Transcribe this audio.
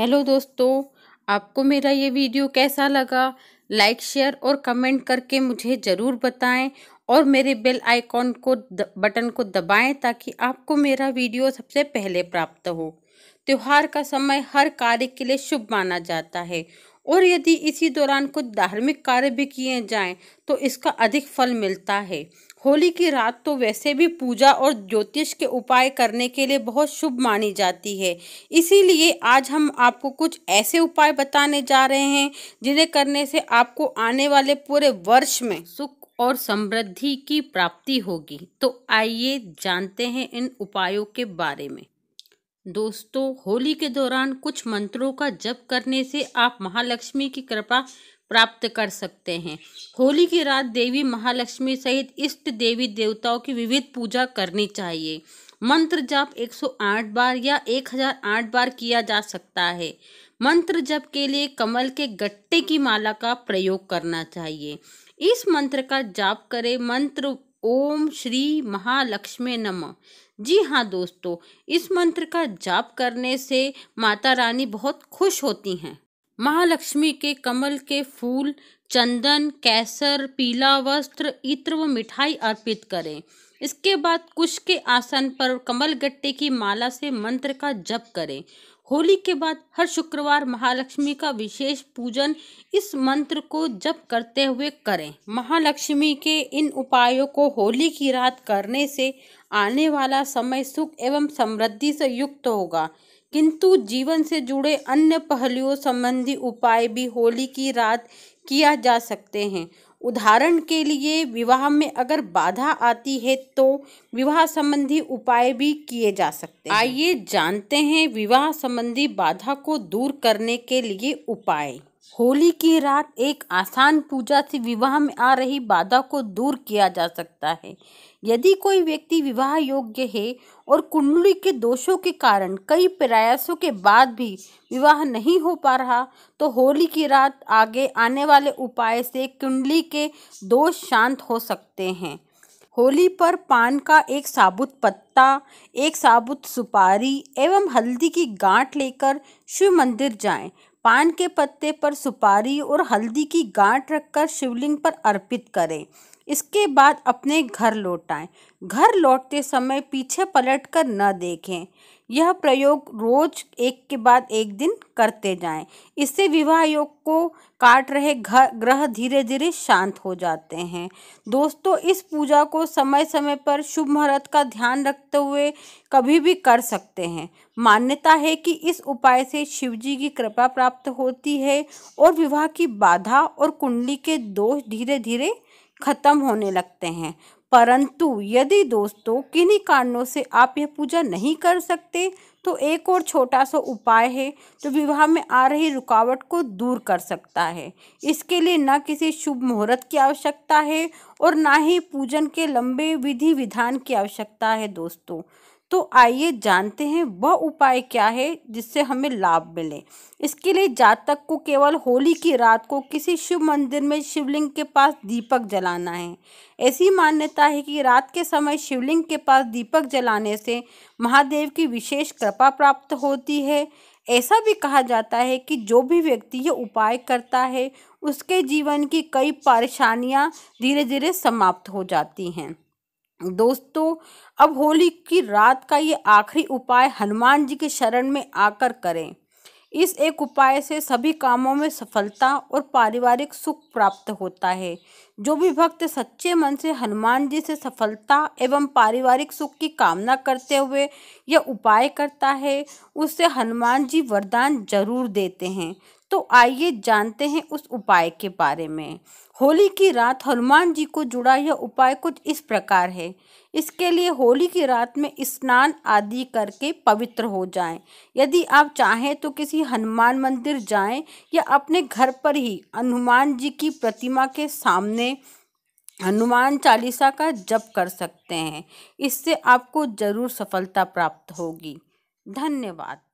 Hello दोस्तों आपको मेरा ये वीडियो कैसा लगा लाइक शेयर और कमेंट करके मुझे ज़रूर बताएं और मेरे बेल आइकॉन को द, बटन को दबाएं ताकि आपको मेरा वीडियो सबसे पहले प्राप्त हो त्यौहार का समय हर कार्य के लिए शुभ माना जाता है और यदि इसी दौरान कुछ धार्मिक कार्य भी किए जाएं तो इसका अधिक फल मिलता है होली की रात तो वैसे भी पूजा और ज्योतिष के उपाय करने के लिए बहुत शुभ मानी जाती है इसीलिए आज हम आपको कुछ ऐसे उपाय बताने जा रहे हैं जिन्हें करने से आपको आने वाले पूरे वर्ष में सुख और समृद्धि की प्राप्ति होगी तो आइए जानते हैं इन उपायों के बारे में दोस्तों होली के दौरान कुछ मंत्रों का जप करने से आप महालक्ष्मी की कृपा प्राप्त कर सकते हैं होली की रात देवी महालक्ष्मी सहित इष्ट देवी देवताओं की विविध पूजा करनी चाहिए मंत्र जाप 108 बार या 1008 बार किया जा सकता है मंत्र जप के लिए कमल के गट्टे की माला का प्रयोग करना चाहिए इस मंत्र का जाप करें मंत्र ओम श्री महालक्ष्मी नमः जी हाँ दोस्तों इस मंत्र का जाप करने से माता रानी बहुत खुश होती हैं महालक्ष्मी के कमल के फूल चंदन कैसर पीला वस्त्र इत्र व मिठाई अर्पित करें इसके बाद कुश के आसन पर कमल गट्टे की माला से मंत्र का जप करें होली के बाद हर शुक्रवार महालक्ष्मी का विशेष पूजन इस मंत्र को जप करते हुए करें महालक्ष्मी के इन उपायों को होली की रात करने से आने वाला समय सुख एवं समृद्धि से युक्त होगा किंतु जीवन से जुड़े अन्य पहलुओं संबंधी उपाय भी होली की रात किया जा सकते हैं उदाहरण के लिए विवाह में अगर बाधा आती है तो विवाह संबंधी उपाय भी किए जा सकते हैं आइए जानते हैं विवाह संबंधी बाधा को दूर करने के लिए उपाय होली की रात एक आसान पूजा से विवाह में आ रही बाधा को दूर किया जा सकता है यदि कोई व्यक्ति विवाह योग्य है और कुंडली के दोषों के कारण कई प्रयासों के बाद भी विवाह नहीं हो पा रहा तो होली की रात आगे आने वाले उपाय से कुंडली के दोष शांत हो सकते हैं होली पर पान का एक साबुत पत्ता एक साबुत सुपारी एवं हल्दी की गांठ लेकर शिव मंदिर जाएं। पान के पत्ते पर सुपारी और हल्दी की गांठ रखकर शिवलिंग पर अर्पित करें इसके बाद अपने घर लौट आए घर लौटते समय पीछे पलट कर न देखें यह प्रयोग रोज एक के बाद एक दिन करते जाएं इससे विवाह योग को काट रहे घर ग्रह धीरे धीरे शांत हो जाते हैं दोस्तों इस पूजा को समय समय पर शुभ मुहूर्त का ध्यान रखते हुए कभी भी कर सकते हैं मान्यता है कि इस उपाय से शिवजी की कृपा प्राप्त होती है और विवाह की बाधा और कुंडली के दोष धीरे धीरे खत्म होने लगते हैं परंतु यदि दोस्तों किन्हीं कारणों से आप यह पूजा नहीं कर सकते तो एक और छोटा सा उपाय है जो विवाह में आ रही रुकावट को दूर कर सकता है इसके लिए न किसी शुभ मुहूर्त की आवश्यकता है और ना ही पूजन के लंबे विधि विधान की आवश्यकता है दोस्तों तो आइए जानते हैं वह उपाय क्या है जिससे हमें लाभ मिले इसके लिए जातक को केवल होली की रात को किसी शिव मंदिर में शिवलिंग के पास दीपक जलाना है ऐसी मान्यता है कि रात के समय शिवलिंग के पास दीपक जलाने से महादेव की विशेष कृपा प्राप्त होती है ऐसा भी कहा जाता है कि जो भी व्यक्ति ये उपाय करता है उसके जीवन की कई परेशानियाँ धीरे धीरे समाप्त हो जाती हैं दोस्तों अब होली की रात का ये आखिरी उपाय हनुमान जी के शरण में आकर करें इस एक उपाय से सभी कामों में सफलता और पारिवारिक सुख प्राप्त होता है जो भी भक्त सच्चे मन से हनुमान जी से सफलता एवं पारिवारिक सुख की कामना करते हुए यह उपाय करता है उससे हनुमान जी वरदान जरूर देते हैं तो आइए जानते हैं उस उपाय के बारे में होली की रात हनुमान जी को जुड़ा यह उपाय कुछ इस प्रकार है इसके लिए होली की रात में स्नान आदि करके पवित्र हो जाएं। यदि आप चाहें तो किसी हनुमान मंदिर जाएं या अपने घर पर ही हनुमान जी की प्रतिमा के सामने हनुमान चालीसा का जप कर सकते हैं इससे आपको ज़रूर सफलता प्राप्त होगी धन्यवाद